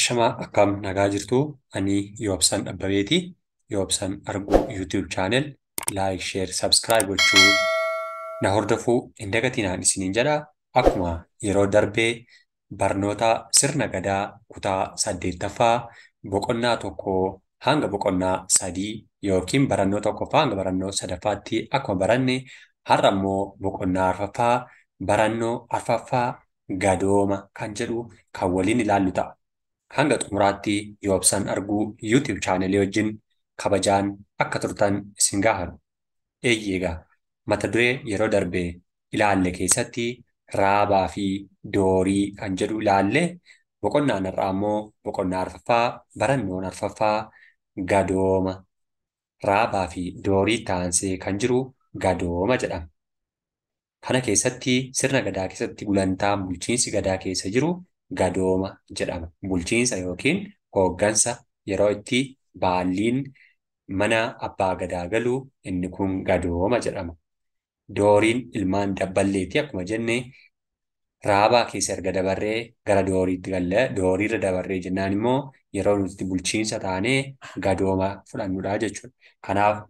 Ashamaa akkam nagaa jirtuu? Ani Yoobsan Abbabeeti. Yoobsan Arguu YouTube chaanel laayik, sheer, sabskiraayib gochuu na hordofuu hin dagatinaan isiniin jedha. Akkuma yeroo darbee barnoota sirna gadaa kutaa saddeettaffaa boqonnaa tokko hanga boqonnaa sadii yookiin barannoo tokkoffaa hanga barannoo sadaffaatti akkuma baranne har'a ammoo boqonnaa arfaffaa barannoo arfaffaa gadooma kan jedhu kan waliin ilaallu ta'a. hanga xumuraatti yoobsan arguu yuutiyuub chaanelii wajjin kabajaan akka turtan isin gaafadhu. Eeyyeegaa mata duree yeroo darbe ilaalle keessatti raabaa fi doorii kan jedhu ilaalle boqonnaan har'aa immoo boqonnaa arfaffaa barannoon arfaffaa gadooma raabaa fi doorii taansee kan jiru gadooma jedhama. Kana keessatti sirna gadaa keessatti gulantaa bulchiinsi gadaa keessa jiru gadooma jedhama. Bulchiinsa yookiin hoggansa yeroo itti baalliin mana abbaa gadaa galu inni kun gadooma jedhama. Dooriin ilmaan dabballeetti akkuma jenne raabaa keessa erga dabarree gara dooriitti galla dooriirra dabarree jennaan immoo yeroo nuti bulchiinsa taanee gadooma fudhannudha jechuudha. Kanaaf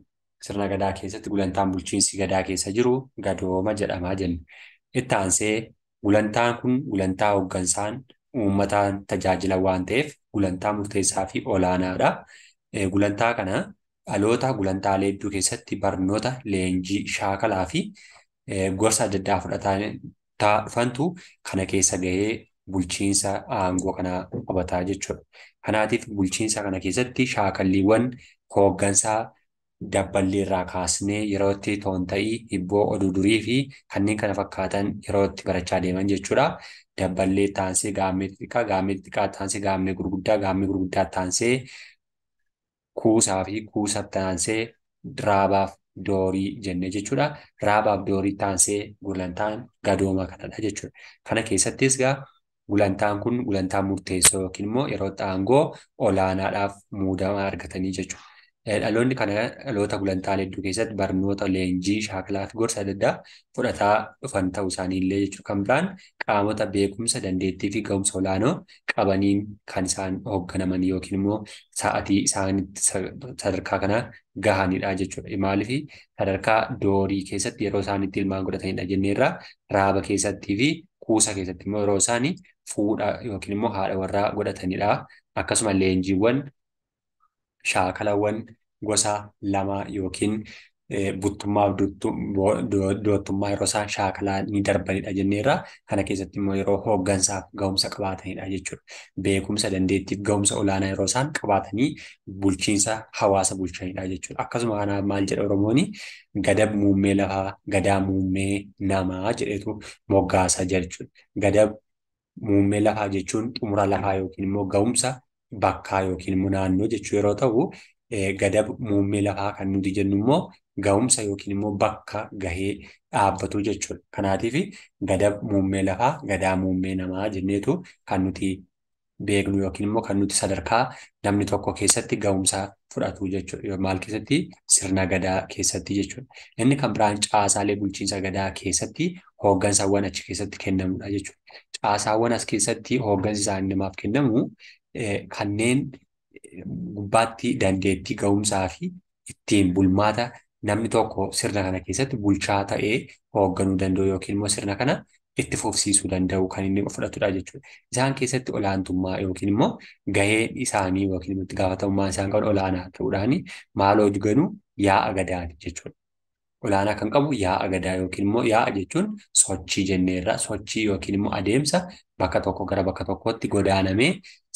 sirna gadaa keessatti gulantaan bulchiinsi gadaa keessa jiru gadooma jedhama jenne. Itti aansee Gulantaan kun gulantaa hoggansaan uummataan tajaajila waan ta'eef gulantaa murteessaa fi olaanaadha. Gulantaa kana dhaloota gulantaa hedduu keessatti barnoota leenjii shaakalaa fi gorsa adda addaa fudhataa dhufantu kana keessa gahee bulchiinsa aangoo kanaa qabataa jechuudha. Kanaatiif bulchiinsa kana keessatti shaakalliiwwan hooggansaa dabballi irraa kaasnee yerootti toon ta'ii hibboo oduu durii fi kanneen kana fakkaatan yerootti barachaa deeman jechuudha. Dabballee taansee gaammee xixiqqaa, gaammee xixiqqaa taansee, gaammee gurguddaa, gaammee gurguddaa taansee kuusaa fi kuusaa taansee raabaaf doorii jennee jechuudha. Raabaaf doorii taansee gulantaan gadooma kanadha jechuudha. Kana keessattis gaa gulantaan kun gulantaa murteessoo yookiin immoo yeroo aangoo olaanaadhaaf muudama argatanii jechuudha. Dhaloonni kana dhaloota gulantaalee hedduu keessatti barnoota leenjii shaakalaa gorsa adda addaa fudhataa dhufan ta'uu isaaniillee jechuudha. Kan biraan qaamota beekumsa, dandeettii fi gahumsa olaanoo qabaniin kan isaan hoogganaman yookiin immoo sa'atii isaan sadarkaa kana gahanidha jechuudha. Maaliifii sadarkaa doorii keessatti yeroo isaan itti ilmaan godhatanidha jenneerraa raaba keessattii fi kuusa keessatti immoo yeroo isaan fuudha yookiin immoo haadha warraa godhatanidha. Akkasuma leenjiiwwan shaakalawwan gosa lama yookiin eh, buttummaaf du'attummaa yeroo isaan shaakalaa ni darbanidha jenneerra. Kana keessatti immoo yeroo hooggansaaf gahumsa qabaatanidha jechuudha. Beekumsa dandeettiif gahumsa olaanaa yeroo isaan qabaatanii bulchiinsa hawaasa bulchanidha jechuudha. Akkasuma kanaaf maal jedha Oromooni gadab muummee lafaa, gadaa muummee namaa jedhetu moggaasa jechuudha. Gadab muummee lafaa jechuun xumura lafaa yookiin immoo gahumsa bakkaa yookiin immoo naannoo jechuu yeroo ta'u, gada muummee lafaa kan nuti jennu immoo ga'umsa yookiin immoo bakka gahee dhaabbatu jechuudha. Kanaatiif gada muummee lafaa, gadaa muummee namaa jenneetu kan nuti beeknu yookiin immoo kan nuti sadarkaa namni tokko keessatti ga'umsa fudhatu jechuudha. Maal keessatti sirna gadaa keessatti jechuudha. Inni kan biraan caasaalee bulchiinsa gadaa keessatti hooggansaawwan achi keessatti kennamudha jechuudha. Caasaawwan as keessatti hooggansi isaanii namaaf kennamu Eh, kanneen eh, gubbaatti dandeettii ga'umsaa fi ittiin bulmaata namni tokko sirna kana keessatti bulchaa ta'ee hoogganuu danda'u yookiin immoo sirna kana itti fufsiisuu danda'u kan inni fudhatudha jechuudha. Isaan keessatti olaantummaa yookiin immoo gaheen isaanii yookiin immoo itti gaafatamummaan isaan qaban olaanaa ta'uudhaan maal hojganuu yaa'a gadaati jechuudha. Olaanaa kan qabu yaa'a gadaa yookiin immoo yaa'a jechuun sochii jenneerra. Sochii yookiin immoo adeemsa bakka tokko gara bakka tokkotti godaanamee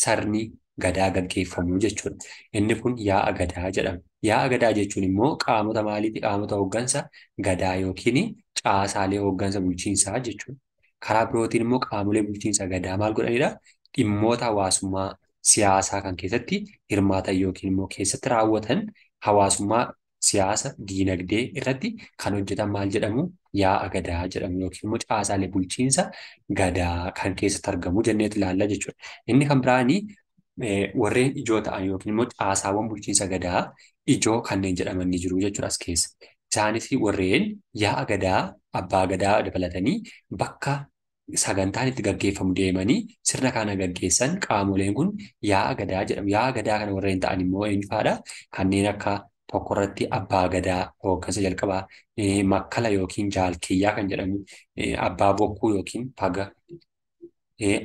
sarni gadaa gaggeeffamuu jechuudha. Inni kun yaa'a gadaa jedhama. Yaa'a gadaa jechuun immoo qaamota maaliiti? Qaamota hooggansa gadaa yookiin caasaalee hooggansa bulchiinsaa jechuudha. Karaa birootiin immoo qaamolee bulchiinsa gadaa maal godhanidha? Dhimmoota hawaasummaa siyaasaa kan keessatti hirmaatan yookiin immoo keessatti raawwatan hawaasummaa siyaasa, diinagdee irratti kan hojjetan maal jedhamu yaa'a gadaa jedhamu yookiin immoo caasaalee bulchiinsa gadaa kan keessatti argamu jenneetu ilaalla jechuudha. Inni kan biraanii e, warreen ijoo ta'an yookiin immoo caasaawwan bulchiinsa gadaa ijoo kanneen jedhaman ni jiru jechuudha as keessa. Isaanis warreen yaa'a gadaa, abbaa gadaa dabalatanii bakka sagantaan itti gaggeeffamu deemanii sirna kana gaggeessan qaamoleen kun yaa'a gadaa jedhamu. Yaa'a gadaa kana warreen ta'an immoo eenyufaadha? Kanneen akka tokkorratti abbaa gadaa hooggansa jalqabaa makkala yookiin jaalkiyyaa kan jedhamu abbaa bokkuu yookiin paga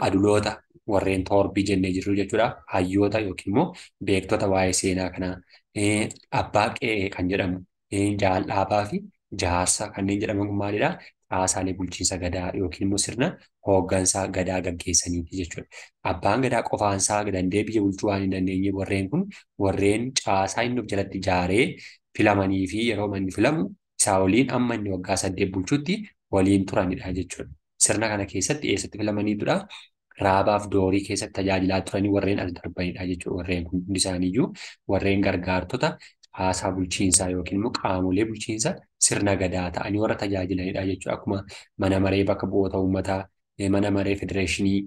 aduloota warreen torbii jennee jirru jechuudha. Hayyoota yookiin immoo beektota waa'ee seenaa kanaa abbaa qe'ee kan jedhamu dhaabaa fi jaarsa kanneen jedhaman kun maalidhaa? haasaalee bulchiinsa gadaa yookiin immoo sirna hooggansaa gadaa gaggeessaniiti jechuudha. Abbaan gadaa qofaansaa dandee biyya bulchuu waan hin dandeenye warreen kun warreen caasaa inni of jalatti ijaaree filamanii fi yeroo manni filamu isaa waliin amma inni waggaa saddee bulchuutti waliin turanidha jechuudha. Sirna kana keessatti eessatti filamaniitudha? Raabaaf doorii keessatti tajaajilaa turanii warreen as darbanidha jechuudha. Warreen kun hundi isaaniiyyuu warreen gargaartota haasaa bulchiinsaa yookiin immoo qaamolee bulchiinsaa sirna gadaa ta'anii warra tajaajilanidha jechuudha. Akkuma mana maree bakka bu'oota uummataa, mana maree federeeshinii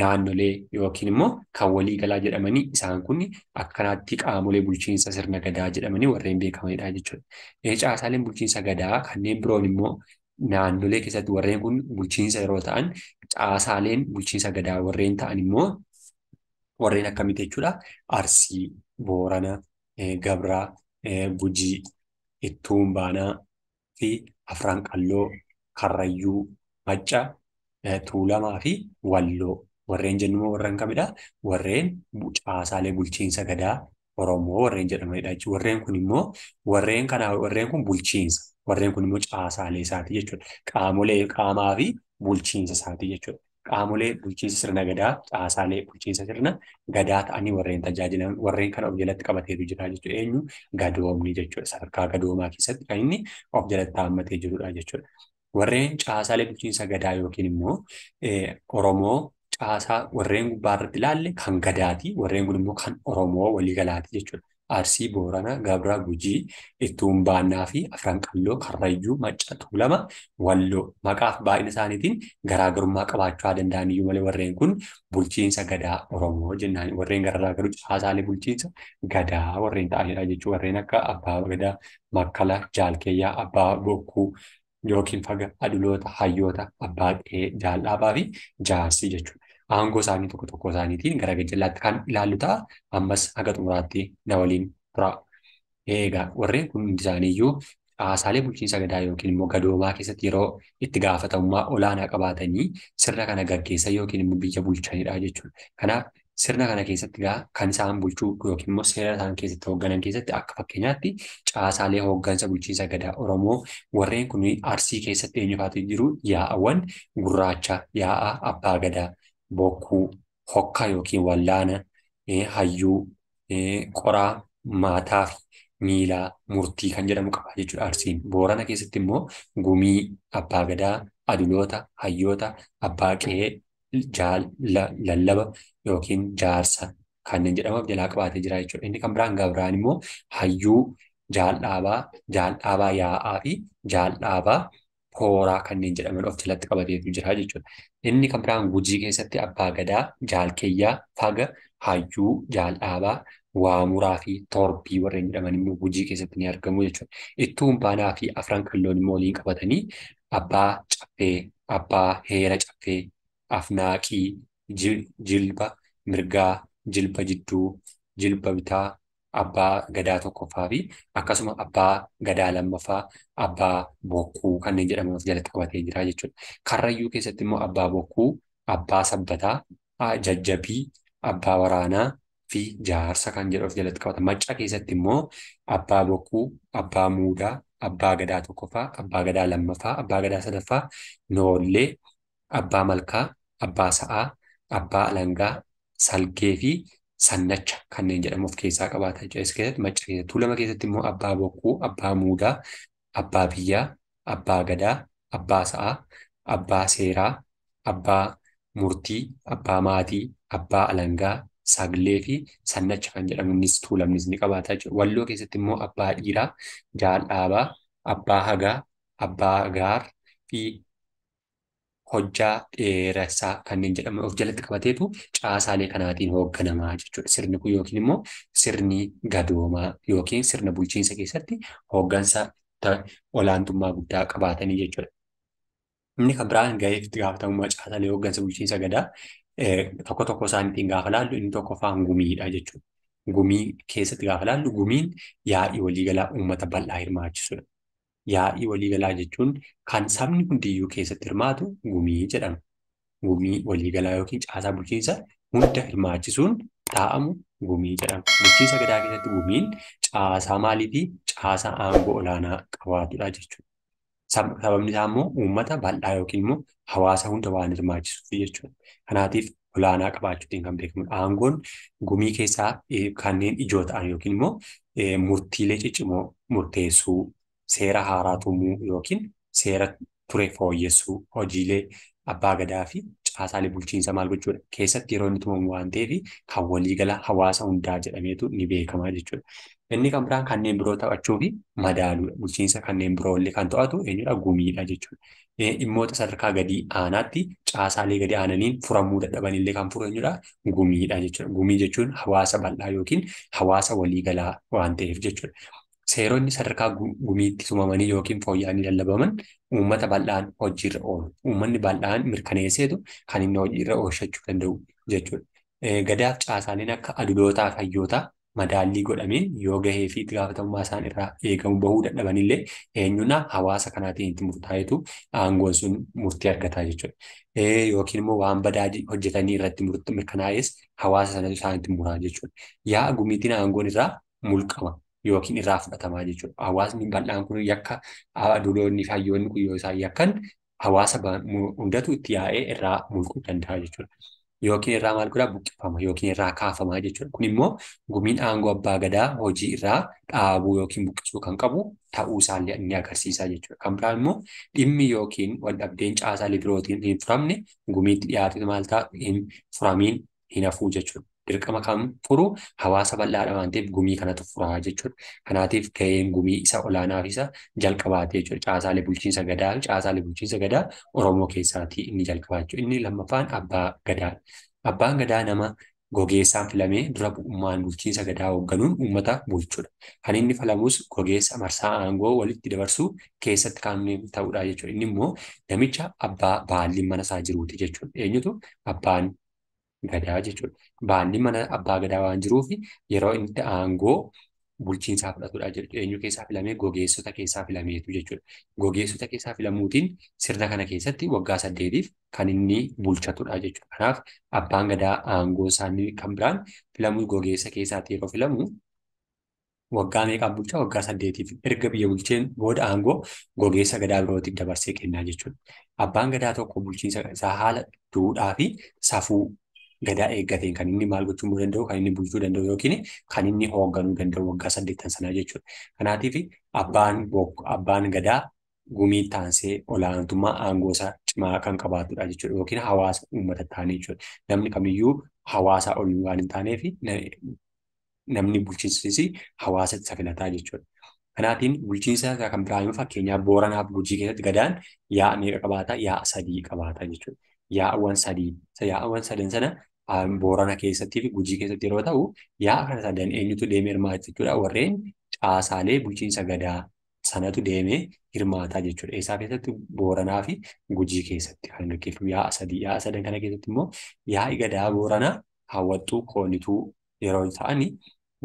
naannolee yookiin immoo kan galaa jedhamanii isaan kun akkanaatti qaamolee bulchiinsa sirna gadaa jedhamanii warreen beekamanidha jechuudha. Caasaaleen bulchiinsa gadaa kanneen biroon immoo naannolee keessatti warreen kun bulchiinsa yeroo ta'an caasaaleen bulchiinsa gadaa warreen ta'an immoo warreen akkamitti jechuudha Arsii, Boorana, Gabraa, Gujii, Ittuun Baanaa. fi afraan qalloo, karrayyuu, macca, eh, tuulamaa fi walloo. Warreen jennummoo immoo kamidha? Warreen caasaalee bulchiinsa gadaa Oromoo warreen jedhamanidha jechuudha. Warreen kun kanaa kun bulchiinsa. Warreen kun immoo caasaalee isaati jechuudha. Qaamolee qaamaa fi bulchiinsa isaati jechuudha. qaamolee bulchiinsa sirna gadaa, caasaalee bulchiinsa sirna gadaa ta'anii warreen tajaajilan warreen kan of jalatti qabateetu jira jechuudha. Eenyu gadoomni jechuudha. Sadarkaa gadoomaa keessatti kan inni of jalatti haammatee jirudha jechuudha. Warreen caasaalee bulchiinsa gadaa yookiin immoo Oromoo caasaa warreen gubbaa irratti ilaalle kan gadaatii warreen kun immoo kan Oromoo waliigalaati jechuudha. Arsii Booranaa, Gaabraa Gujii, Ittuun Baannaa fi Afran Qalloo, Karrayyuu, Macca, Tuulama, Walloo maqaaf baay'ina isaaniitiin garaagarummaa qabaachuu danda'an iyyuu malee warreen kun bulchiinsa gadaa Oromoo jennaan warreen gararraa garuu caasaalee bulchiinsa gadaa warreen ta'anidha jechuun warreen akka Abbaa Gadaa, Makkala, Jaalkeeyyaa, Abbaa Bokkuu yookiin faga aduloota, hayyoota, abbaa qe'ee, jaallaabaa fi jaarsii jechuudha. aangoo isaanii tokko tokko isaaniitiin gara gajjallaatti kan ilaallu ta'a. Ammas haga xumuraatti na waliin tura. Egaa warreen kun hundi isaaniiyyuu bulchiinsa gadaa yookiin immoo gadoomaa keessatti yeroo itti gaafatamummaa olaanaa qabaatanii sirna kana yookiin immoo biyya jechuudha. Kanaaf sirna kana keessatti gaa kan isaan bulchuu yookiin immoo seera isaan keessatti hoogganan keessatti akka fakkeenyaatti caasaalee hooggansa bulchiinsa gadaa Oromoo warreen kun Arsii keessatti eenyufaatu jiru yaa'awwan gurraacha, yaa'a abbaa gadaa bokkuu, hokka yookiin wallaana, hayyuu, qoraa maataafi miilaa murtii kan jedhamu qabaa jechuudha Arsiin. Boorana keessatti immoo gumii, abbaa gadaa, aduloota, hayyoota, abbaa lallaba yookiin jaarsa kanneen jedhama jalaa qabaatee jira jechuudha. Inni kan biraan gabraan immoo hayyuu, jaaldhaabaa, dhaabaa yaa'aa fi dhaabaa hooraa kanneen jedhaman of jalatti qabateetu jira jechuudha. Inni biraan Gujii keessatti Abbaa Gadaa, Jaalkeyyaa, Faga, Hayyuu, jaal dhaabaa Waamuraa fi Torbii warreen jedhaman immoo Gujii keessatti ni argamu jechuudha. Ittuun Baanaa fi Afran Kalloon immoo waliin qabatanii Abbaa Caffee, Abbaa Heera Caffee, Afnaaqii, Jilba Mirgaa, Jilba Jidduu, Jilba Bitaa, abbaa gadaa tokkoffaa fi akkasuma abbaa gadaa lammaffaa, abbaa bokkuu kanneen jedhaman of jalatti qabatee jira jechuudha. Karrayyuu keessatti immoo abbaa bokkuu, abbaa sabbataa, jajjabii, abbaa waraanaa fi jaarsa kan jedhu of jalatti qabata. Macca keessatti immoo abbaa bokkuu, abbaa muudaa, abbaa gadaa tokkoffaa, abbaa gadaa lammaffaa, abbaa gadaa sadaffaa, noollee, abbaa malkaa, abbaa sa'aa, abbaa alangaa, salgee fi sannacha kanneen jedhamu of keessaa qabaata jechuudha. keessatti tuulama lama keessatti immoo abbaa bokkuu, abbaa muudaa, abbaa biyyaa, abbaa gadaa, abbaa sa'aa, abbaa seeraa, abbaa murtii, abbaa maatii, abbaa alangaa, saglee fi sannacha kan jedhamu innis tuulamnis ni qabaata jechuudha. Walloo keessatti immoo abbaa dhiiraa, jaal abbaa hagaa, abbaa gaar fi hojjaa dheeressaa kanneen jedhaman of jalatti qabateetu caasaalee kanaatiin hoogganamaa jechuudha. Sirni kun yookiin immoo sirni gadoomaa yookiin sirna bulchiinsa keessatti hooggansa olaantummaa guddaa qabaatanii jechuudha. Inni kan biraan ga'ee itti gaafatamummaa caasaalee hooggansa bulchiinsa gadaa tokko tokko isaan ittiin gaafa laallu inni tokkoffaan gumiidha jechuudha. Gumii keessatti gaafa laallu gumiin walii galaa uummata bal'aa hirmaachisudha. yaa'ii waliigalaa jechuun kan sabni hundiyyuu keessatti hirmaatu gumii jedhama. Gumii waliigalaa yookiin caasaa bulchiinsa hunda hirmaachisuun taa'amu gumii jedhama. Bulchiinsa gadaa keessatti gumiin caasaa maalii fi caasaa aangoo olaanaa qabaatudha jechuudha. Sababni isaa immoo uummata bal'aa yookiin immoo hawaasa hunda waan hirmaachisuuf jechuudha. Kanaatiif olaanaa qabaachuutiin kan beekamudha. Aangoon gumii keessaa kanneen ijoo ta'an yookiin immoo murtiilee ciccimoo murteessuu seera haaraa uumuu yookiin seera ture fooyyessuu hojiilee abbaa gadaa fi caasaalee bulchiinsa maal gochuudha. Keessatti yeroo inni tumamu waan ta'eef kan waliigala hawaasa hundaa jedhameetu ni beekama jechuudha. Inni kan biraan kanneen biroo taphachuu madaaluudha. Bulchiinsa kanneen biroollee kan to'atu eenyudha? Gumiidha jechuudha. Dhimmoota sadarkaa gadii aanaatti caasaalee gadi aananiin furamuu dadhabanillee kan furu eenyudha? Gumiidha jechuudha. Gumii jechuun hawaasa bal'aa yookiin hawaasa waliigalaa waan ta'eef jechuudha. seeronni sadarkaa gumiitti tumamanii yookiin fooyya'anii lallabaman uummata bal'aan hojiirra oolu. Uummanni bal'aan mirkaneesseetu kan inni hojiirra oolchachuu danda'u jechuudha. Gadaaf caasaaleen akka adulootaa fi hayyootaa madaallii godhamee yoo gahee fi gaafatamummaa isaan irraa eegamu bahuu dadhabanillee eenyuunaa hawaasa kanaatiin itti murtaa'etu aangoon sun murtii argata jechuudha. Yookiin immoo waan badaa hojjetanii irratti mirkanaa'es hawaasa sanatu isaan itti muraa jechuudha. Yaa gumiitiin aangoon irraa mulqama. yookiin irraa fudhatamaa jechuudha. Hawaasni bal'aan kun yakka aduloonni fi hayyoonni kun yakkan hawaasa hundatu itti yaa'ee irraa mulquu danda'a jechuudha. Yookiin irraa maal godhaa buqqifama yookiin irraa kaafamaa jechuudha. Kun immoo gumiin aangoo abbaa gadaa hojii irraa dhaabuu yookiin buqqisuu kan qabu ta'uu isaan inni agarsiisaa jechuudha. Kan biraan immoo dhimmi yookiin waldhabdeen caasaa libirootiin hin furamne gumiitti dhiyaatu maal ta'a hin furamiin hin hafuu jechuudha. dirqama kan furu hawaasa bal'aadha waan ta'eef gumii kanatu furaa jechuudha. Kanaatiif gaheen gumii isa olaanaaf isa jalqabaatee jechuudha. Caasaalee bulchiinsa gadaa fi Oromoo keessaatii inni jalqabaa jechuudha. Inni lammaffaan abbaa gadaa. Abbaan gadaa nama gogeessaan filamee dura bu'ummaan bulchiinsa gadaa hoogganuun uummata bulchudha. Kan inni falamus gogeessa marsaa aangoo walitti dabarsuu keessatti kan ta'udha jechuudha. Inni immoo namicha abbaa baalli manasaa jiruuti jechuudha. Eenyutu abbaan gadaa jechuudha. Baanni mana abbaa gadaa waan jiruuf yeroo inni aangoo bulchiinsaa fudhatudha jechuudha. Eenyu keessaa filamee gogeessota keessaa filameetu jechuudha. Gogeessota keessaa filamuutiin sirna kana keessatti waggaa saddeetiif kan inni bulchatudha jechuudha. Kanaaf abbaan gadaa aangoo isaanii kan biraan filamuu gogeessa keessaatti yeroo filamuu waggaa meeqaan bulchaa waggaa saddeetiif erga biyya bulcheen booda aangoo gogeessa gadaa birootiif dabarsee kennaa jechuudha. Abbaan gadaa tokko bulchiinsa isaa haala duudhaa fi safuu gadaa eeggateen kan inni maal gochuu danda'u, kan inni bulchuu danda'u yookiin kan inni hoogganuu danda'u waggaa saddeettan sanaa jechuudha. Kanaatiif abbaan abbaan gadaa gumii taansee olaantummaa aangoosaa cimaa kan qabaatudha jechuudha yookiin hawaasa uummata taanee jechuudha. Namni kamiyyuu hawaasaa ol waan hin taaneef namni bulchiinsis hawaasatti safilataa jechuudha. Kanaatiin bulchiinsa kan biraan fakkeenyaaf Booranaaf Gujii keessatti gadaan yaa'a qabaata? Yaa'a sadii qabaata jechuudha. yaa'awwan sadii. Yaa'awwan sadan sana um, Boorana keessattii fi Gujii keessatti yeroo ta'u, yaa'a kana sadan eenyutu deemee hirmaata jechuudha. Warreen caasaalee bulchiinsa gadaa sanatu deemee hirmaataa jechuudha. Isaa keessatti Booranaa fi Gujii keessatti kan gaggeeffamu yaa'a sadii. Yaa'a sadan kana keessatti immoo yaa'i gadaa Booranaa hawwattuu koonituu yeroo ta'ani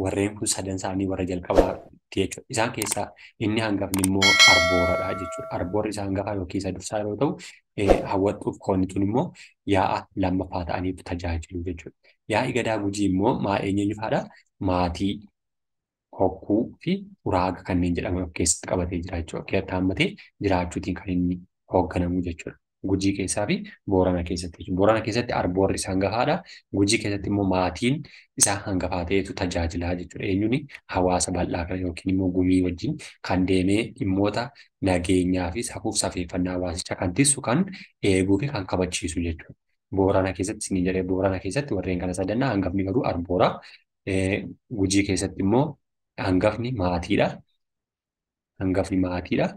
warreen kun sadan isaanii warra jalqabaa Isaan keessaa inni hangafni immoo arbooradha jechuudha. Arboorri isa hangafaa yookiin dursaa yoo ta'u, hawwatuuf koonituun immoo yaa'a lammaffaa ta'aniif tajaajilu jechuudha. Yaa'i gadaa gujii immoo maa eenyufaadha? Maatii, hokkuu fi uraaga kanneen jedhaman of keessatti qabatee jira jechuudha. Akka haammatee jiraachuutiin kan inni hoogganamu jechuudha. gujii keessaa fi boorana keessatti. Boorana keessatti arboorri isaan gafaadha. Gujii keessatti immoo maatiin isaa hangafaa ta'etu tajaajilaa jechuudha. Eenyuun hawaasa bal'aa kana yookiin immoo gumii wajjin kan deemee dhimmoota nageenyaa fi safuuf safeeffannaa hawaasichaa kan tissu kan eeguu fi kan kabachiisu jechuudha. Boorana keessatti isin jedhee boorana keessatti warreen kana sadannaa hangafni garuu arboora. Gujii keessatti immoo hangafni maatiidha. Hangafni maatiidha.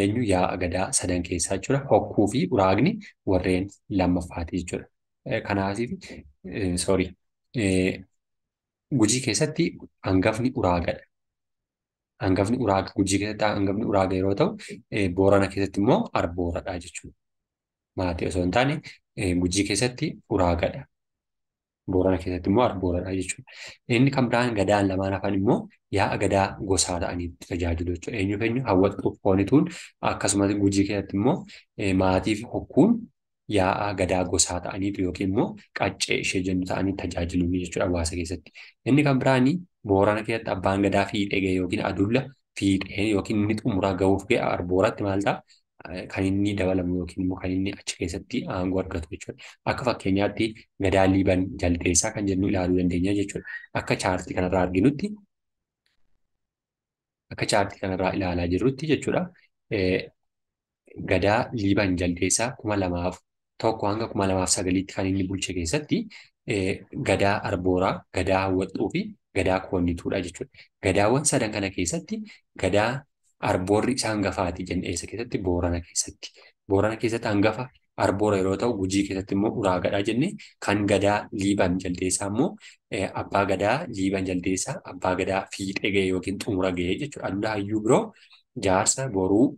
eenyu yaa'a gadaa sadan keessaa jechuudha. Hokkuu fi uraagni warreen lammaffaati jechuudha. Eh, Kanaasiif eh, sorry eh, gujii keessatti hangafni uraagadha. Hangafni uraaga gujii keessatti hangafni uraaga yeroo ta'u boorana keessatti immoo arbooradha jechuudha. Maatii osoo hin taane gujii keessatti uraagadha. Booranaa keessatti immoo Arbooradha jechuudha. Inni kan biraan gadaan lamaan hafan immoo yaa'a gadaa gosaa ta'anii tajaajilu jechuudha. Eenyuuf eenyu hawwatu foonituun akkasumas gujii keessatti immoo e, maatiif hokkuun yaa'a gadaa gosaa ta'aniitu yookiin immoo qaccee ishee jennu ta'anii tajaajilu jechuudha hawaasa keessatti. Inni kan biraani Boorana keessatti abbaan gadaa fiidhee yookiin adulla fiidhee yookiin inni xumuraa gahuuf ga'e Arbooratti maal ta'a kan inni dabalamu yookiin immoo kan inni achi keessatti aangoo argatu jechuudha. Akka fakkeenyaatti gadaa liiban jaldeessaa kan jennu ilaaluu dandeenya jechuudha. Akka chaartii kanarraa arginutti akka chaartii kanarraa ilaalaa jirrutti jechuudha gadaa liiban jaldeessaa kuma lamaaf tokko hanga kuma lamaaf sagaliitti kan inni bulche keessatti gadaa arbooraa, gadaa hawwaxuu fi gadaa koonnituudha jechuudha. Gadaawwan sadan kana keessatti gadaa arboorri gafaati hangafaati eessa keessatti boorana keessatti. Boorana keessatti hangafa arboora yeroo ta'u, gujii keessatti immoo uraagadhaa gadhaa jenne kan gadaa liibaan jaldeessaa immoo eh, abbaa gadaa liibaan jaldeessaa abbaa gadaa fiixee ga'e yookiin xumura ga'e jechuudha. Adunyaa hayyuu biroo jaarsa boruu,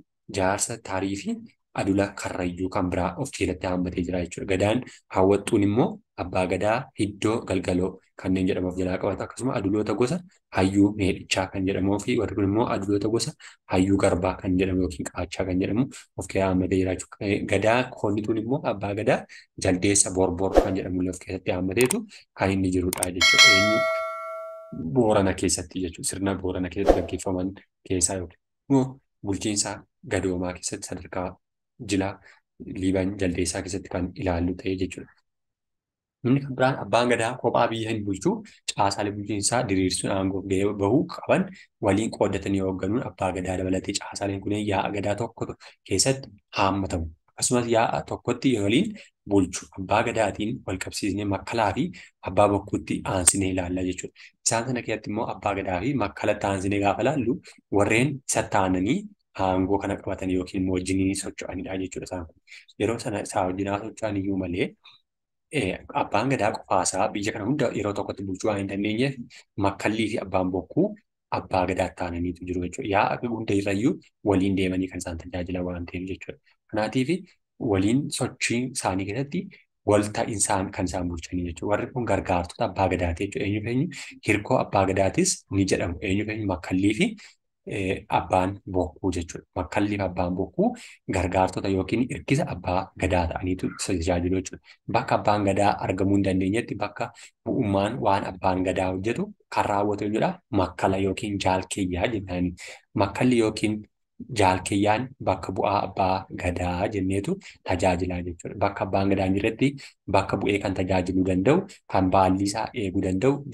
jaarsa taariifiin. adula karrayyuu kan biraa of keessatti haammatee jira jechuudha. Gadaan hawwatuun immoo abbaa gadaa hiddoo galgaloo kanneen jedhamu of jalaa qabatu Akkasuma aduloota gosa hayyuu meedhichaa kan jedhamuu fi warri kun immoo aduloota gosa hayyuu garbaa kan jedhamu yookiin qaachaa kan jedhamu of keessatti haammatee jiraa jechuudha. Eh, gadaa koonnituun immoo abbaa gadaa jaldeessa borbor kan jedhamu of keessatti haammateetu kan inni jechuudha. Boorana keessatti jechuudha. Sirna boorana keessatti gaggeeffaman keessaa yookiin bulchiinsa gadoomaa keessatti sadarkaa jilaa liibaan jaldeessaa keessatti kan ilaallu ta'e jechuudha. Inni kan biraan abbaan gadaa kophaa biyya hin bulchuu caasaalee bulchiinsaa diriirsuun aangoof gahee bahu qaban waliin qooddatanii hoogganuun abbaa gadaa dabalatee caasaaleen kunneen yaa'a gadaa tokko keessatti haammatamu. Akkasumas yaa'a tokkotti waliin bulchu abbaa gadaatiin wal makkalaa fi abbaa bokkuutti aansinee ilaalla jechuudha. Isaan keessatti immoo abbaa gadaa fi gaafa warreen isa taananii aangoo kana qabatan yookiin immoo wajjin socho'anidha jechuudha isaan kun. Yeroo sana isaa wajjin haa iyyuu malee abbaan gadaa qofaasaa biyya kana hunda yeroo tokkotti bulchuu waan hin dandeenyeef makkallii abbaan bokkuu abbaa gadaa taananiitu jiru jechuudha. Yaa akka gunda irrayyuu waliin deemanii kan isaan tajaajila waan ta'eef jechuudha. Kanaatiif waliin isaanii keessatti kan isaan bulchanii jechuudha. Warri kun gargaartota abbaa gadaati jechuudha. Eenyuuf eenyu hirkoo abbaa gadaatis ni jedhamu. Eenyuuf eenyu makkallii Eh, abbaan bokkuu jechuudha. Makkalliif abbaan bokkuu gargaartota yookiin hirkisa abbaa gadaa ta'aniitu tajaajilu jechuudha. Bakka abbaan gadaa argamuu hin dandeenyetti bakka bu'ummaan waan abbaan gadaa hojjetu kan raawwatu jechuudha makkala yookiin jaalkiyyaa jennaani. Makkalli yookiin jaalkiyyaan bakka bu'aa abbaa gadaa jenneetu tajaajilaa jechuudha. Bakka abbaan gadaa hin bakka bu'ee kan tajaajilu danda'u, kan baalli isaa eeguu danda'u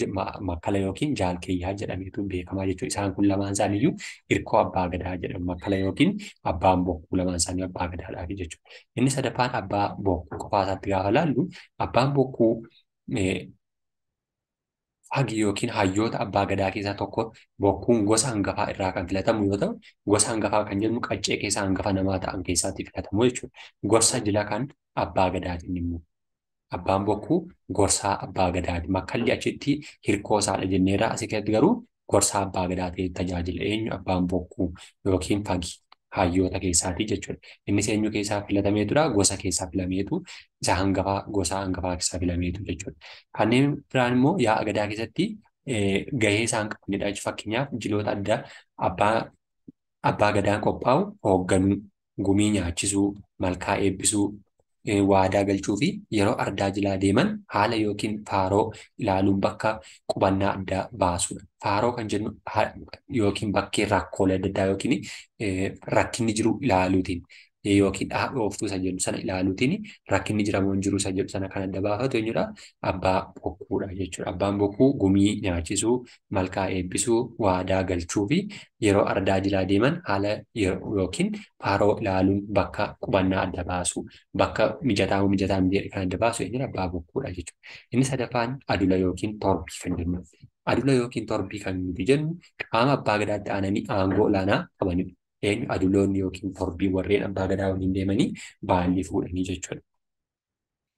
makkala yookiin jaalkiyyaa jedhameetu beekamaa jechuudha. Isaan kun lamaan isaaniiyyuu hirkoo abbaa gadaa jedhamu. Makkala yookiin abbaan bokkuu lamaan isaanii abbaa gadaadhaaf jechuudha. Inni sadaffaan abbaa bokkuu qofa isaatti gaafa ilaallu abbaan bokkuu hagi yookiin hayyoota abbaa gadaa keessaa tokko bokkuun gosa hangafaa irraa kan filatamu yoo ta'u, gosa hangafaa kan jedhamu qaccee keessaa hangafa namaa ta'an keessaatti filatamu jechuudha. Gorsa jila kan abbaa gadaatiin immoo. Abbaan bokkuu gorsaa abbaa gadaati. Makkalli achitti hirkoo isaadha jenneera. Asii keessatti garuu gorsaa abbaa gadaa ta'ee tajaajila eenyu abbaan bokkuu yookiin fagi Hayyoota keessaati jechuudha. Inni eenyu keessaa filatameetudha. Gosa keessaa filameetu, isa hangafaa gosa hangafaa keessaa filameetu jechuudha. Kanneen biraan immoo yaa'a gadaa keessatti gahee isaan qabanidha. Fakkeenyaaf jiloota addaa abbaa gadaan qophaa'u hoogganuu, gumii nyaachisuu, malkaa eebbisuu Eh, waadaa galchuu fi yeroo ardaa jilaa deeman haala yookiin faaroo ilaaluun bakka qubannaa addaa baasudha. Faaroo kan jennu yookiin bakkee rakkoolee adda addaa yookiin eh, rakkinni jiru ilaaluutiin. yookiin dhooftuu isa jedhu sana ilaaluutiin rakkinni jiramoo jiru jedhu sana kan adda baafatu eenyudha? Abbaa bokkuudha jechuudha. Abbaan bokkuu gumii nyaachisuu, malkaa eebbisuu, waadaa galchuu fi yeroo ardaa jilaa deeman haala yookiin faaroo ilaaluun bakka qubannaa adda bakka mijataa mijataa kan adda baasu Abbaa bokkuudha jechuudha. Inni sadaffaan adula yookiin torbii kan jennu. Adula yookiin torbii kan nuti jennu qaama abbaa gadaatti aananii aangoo olaanaa qabanidha. eenyu aduloonni yookiin torbii warreen abbaa gadaa waliin deemanii baallii fuudhanii jechuudha.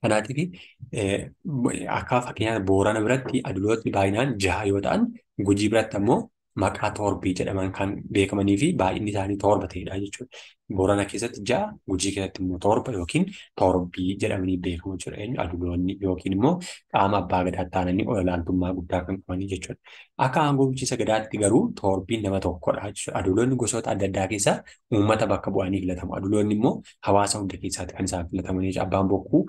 Kanaatiif akka fakkeenyaaf Boorana biratti adulootni baay'inaan jaha yoo ta'an Gujii biratti ammoo maqaa toorbii jedhaman kan beekamanii fi baay'inni isaanii toorba ta'edha jechuudha. Boorana keessatti ja'a, Gujii keessatti immoo toorba yookiin toorbii jedhamanii beekamu jechuudha. Aduloonni yookiin immoo qaama abbaa gadaatti guddaa kan jechuudha. Akka aangoo gadaatti garuu toorbiin nama tokkodha jechuudha. Aduloonni gosoota adda addaa keessaa uummata bakka bu'anii filatamu. Aduloonni immoo hawaasa hunda keessaatti kan isaan filataman Abbaan bokkuu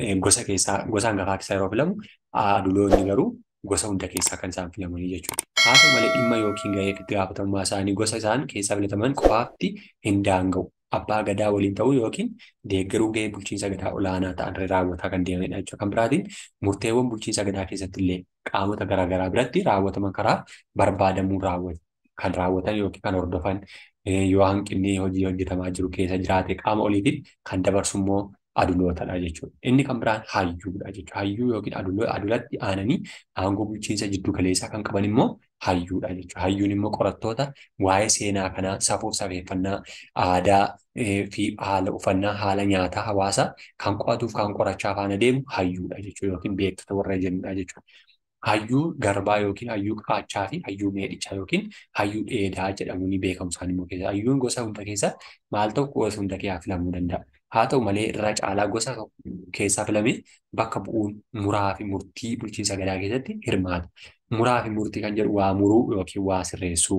eh, gosa keessaa gosa yeroo filamu aduloonni garuu gosa hunda keessaa kan isaan filamanii jechuudha. Haa ta'u malee dhimma yookiin gahee gaafatamummaa isaanii gosa isaan keessaa filataman qofaatti hin daanga'u. Abbaa gadaa waliin ta'uu yookiin deeggaruu gahee bulchiinsa gadaa olaanaa ta'an raawwataa kan deemanidha jechuudha. Kan biraatiin murteewwan bulchiinsa gadaa keessatti illee qaamota garaagaraa biratti raawwataman karaa barbaadamuu raawwatu. Kan raawwatan yookiin kan hordofan eh, yoo hanqinni hojii hojjetamaa jiru keessa jiraate qaama oliitiin kan dabarsu immoo adulootadha jechuudha. Inni kan biraan hayyuudha jechuudha. Hayyuu yookiin adulatti aananii aangoo bulchiinsa jiddu galeessaa kan qaban immoo hayyuudha jechuudha. Hayyuun immoo qorattoota waa'ee seenaa kanaa safeeffannaa aadaa haala uffannaa haala nyaataa hawaasaa kan qo'atuuf kan qorachaa faana deemu hayyuudha jechuudha yookiin beektota warra jennuudha jechuudha. Hayyuu garbaa yookiin hayyuu qaachaa fi hayyuu meedhichaa yookiin hayyuu dheedaa jedhamuun beekamsaan immoo keessa. Hayyuun gosa hunda keessatti maal filamuu danda'a. Haa ta'u malee irra caalaa gosa keessaa filamee bakka bu'uun muraa fi murtii bulchiinsa gadaa keessatti hirmaata. Muraa fi murtii kan jedhu waa muruu yookiin waa sirreessuu,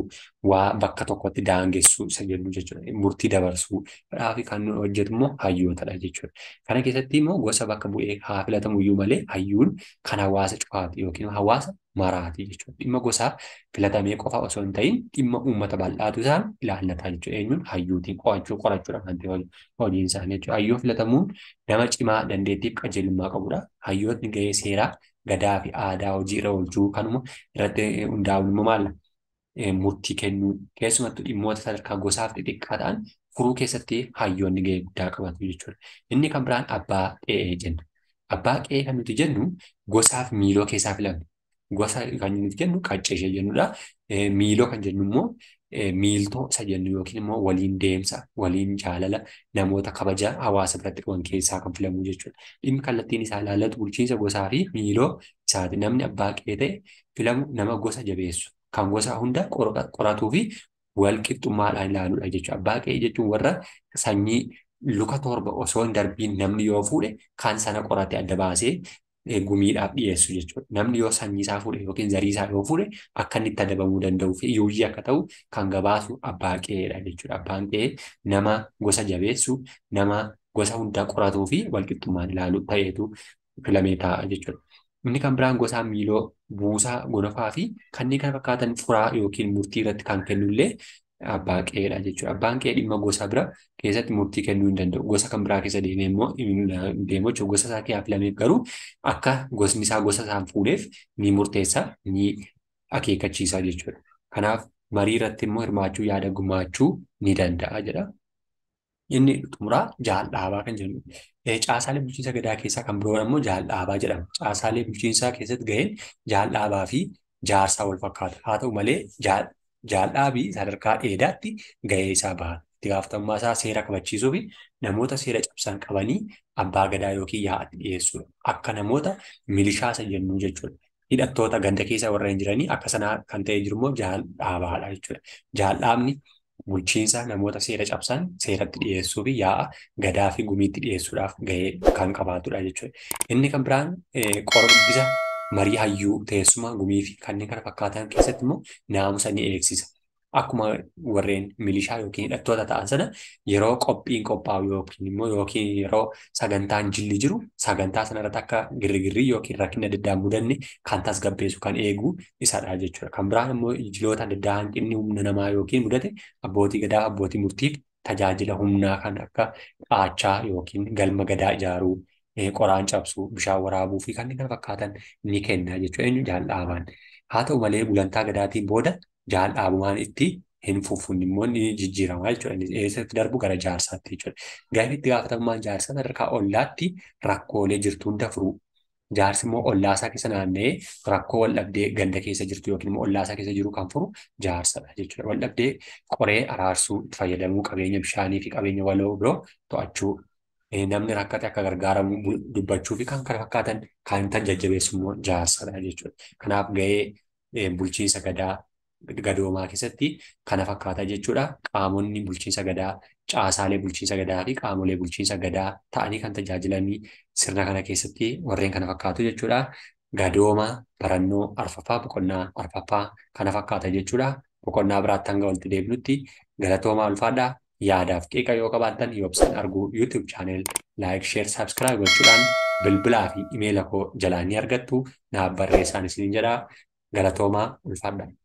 waa bakka tokkotti daangessuu isa jedhu jechuudha. Murtii dabarsuu. Fedhaa fi kan hojjetu immoo hayyootadha jechuudha. Kana keessatti immoo gosa bakka bu'ee haa filatamuyyuu malee hayyuun kan hawaasa cufaati yookiin hawaasa maraati jechuudha. Dhimma gosaa filatamee qofaa osoo hin ta'in dhimma uummata bal'aatu isaan ilaallataa jechuudha. Eenyuun hayyuutiin qo'achuu qorachuudha kan hojiin isaanii jechuudha. Hayyoon filatamuun nama cimaa dandeettiif qajeelummaa qabudha. Hayyoonni gahee seeraa Gadaafi fi aadaa hojiirra oolchuu kanuma irratti eh, hundaa'uun immoo maalla? Eh, murtii kennuu keessumattuu dhimmoota sadarkaa gosaaf xixiqqaa ta'an furuu keessatti hayyoonni gahee guddaa qabatu jechuudha. Inni kan biraan abbaa qe'ee jenna. Abbaa qe'ee kan nuti jennu gosaaf miiloo keessaa filamne. Gosa kan nuti jennu qaccee ishee eh, Miiloo kan jennu Eh, miiltoo isa jennu yookiin immoo waliin deemsa, waliin ah. jaalala namoota kabajaa hawaasa biratti qaban keessaa kan filamuu jechuudha. Dhimmi kallattiin isaa ilaallatu bulchiinsa gosaa fi miiloo isaati. Namni abbaa qe'ee ta'e filamu nama gosa jabeessu kan gosa hunda qoratuu fi wal qixxummaadhaan ilaaluudha jechuudha. Abbaa qe'ee jechuun warra sanyii luka torba osoo hin darbiin namni yoo fuudhe kan sana qorate adda baasee gumiidhaaf dhiyeessu jechuudha. Namni yoo sanyiisaa fuudhe yookiin zariisaa yoo fuudhe akka inni itti adabamuu danda'uu fi akka ta'u kan gabaasu abbaa qe'eedha jechuudha. Abbaan qe'ee nama gosa jabeessu, nama gosa hundaa qoratuu fi walqixxummaan ilaalu ta'etu filamee taa'a jechuudha. Inni kan biraan gosa miiloo, buusaa, gonofaa fi kanneen kana fakkaatan furaa yookiin murtii irratti kan kennullee abbaa qeedha jechuudha. Abbaan qeedha dhimma gosa bira keessatti murtii kennuu hin danda'u. Gosa kan biraa keessa deemee immoo deemuu jechuudha. Gosa isaa kee filameef garuu akka gosni isaa gosa isaan fuudheef ni murteessaa ni akeekkachiisaa jechuudha. Kanaaf marii irratti immoo hirmaachuu yaada gumaachuu ni danda'a jedha. Inni xumuraa dhaabaa kan jedhu. Caasaalee bulchiinsa gadaa keessaa kan biroon immoo jaaldhaabaa jedhama. Caasaalee bulchiinsaa keessatti jaal dhaabaa fi jaarsaa wal fakkaata. Haa ta'u malee jaallaa fi sadarkaa dheedaatti ga'ee isaa baha. Itti gaaftamummaa isaa seera kabachiisuu fi namoota seera cabsaan qabanii abbaa gadaa yookiin yaa'atti dhiyeessuudha. Akka namoota isa jennu jechuudha. Hidhattoota ganda keessa warra hin jiranii akka sanaa kan ta'e jirummoo jaallaabaadha jechuudha. Jaallaabni bulchiinsa namoota seera cabsaan seeratti dhiyeessuu fi yaa'a gadaa fi gumiitti dhiyeessuudhaaf ga'ee kan qabaatudha jechuudha. Inni kan biraan eh, qorrisa. marii hayyuu, teessuma, gumii fi kanneen kana fakkaatan keessatti immoo naamusa ni eegsisa. Akkuma warreen milishaa yookiin hidhattoota ta'an sana yeroo qophiin qophaa'u yookiin immoo yookiin yeroo sagantaan jilli jiru sagantaa sanarratti akka girrigirrii yookiin rakkinna daddaan mudanne kan tas tasgabbeessu kan eegu isadha jechuudha. Kan biraan immoo jiloota daddaan inni humna namaa yookiin mudate abbootii gadaa abbootii murtiif tajaajila humnaa kan akka qaachaa yookiin galma gadaa ijaaruu qoraan cabsuu bishaan waraabuu fi kanneen kana fakkaatan ni kenna jechuudha. jaal jaalladhaabaan. Haa ta'u malee gulantaa gadaatiin booda jaalladhaabumaan itti hin fuuffummoonni jijjiiramaa jechuudha. Eessatti darbu gara jaarsaatti jechuudha. itti gaafatamummaan jaarsaa sadarkaa rakkoolee jirtuun Jaarsi keessa naanna'ee rakkoo wal dhabdee ganda keessa jirtu yookiin immoo keessa jiru kan furu jaarsadha jechuudha. Wal dhabdee qoree araarsuu itti fayyadamuu qabeenya bishaanii fi qabeenya waloo biroo to'achuu namni rakkate akka gargaaramuu dubbachuu fi kan kana eh, fakkaatan kan tan jajjabeessu immoo jaarsadha jechuudha. Kanaaf gahee bulchiinsa gadaa gadoomaa keessatti kana fakkaata jechuudha. Qaamonni bulchiinsa gadaa caasaalee bulchiinsa gadaa fi bulchiinsa gadaa ta'anii kan tajaajilanii sirna kana keessatti warreen kana fakkaatu jechuudha. Gadooma, barannoo, arfaffaa, boqonnaa, arfaffaa kana fakkaata jechuudha. Boqonnaa biraatti hanga walitti deebnutti galatoomaa ulfaadhaa. yaadaaf qiiqa yoo qabaattan yobsan arguu yuutiyuub chaaneel laayik sheer saabskiraayib gochuudhaan bilbilaa fi imeela koo argattu naaf barreessaan isiniin jedhaa galatoomaa ulfaadha.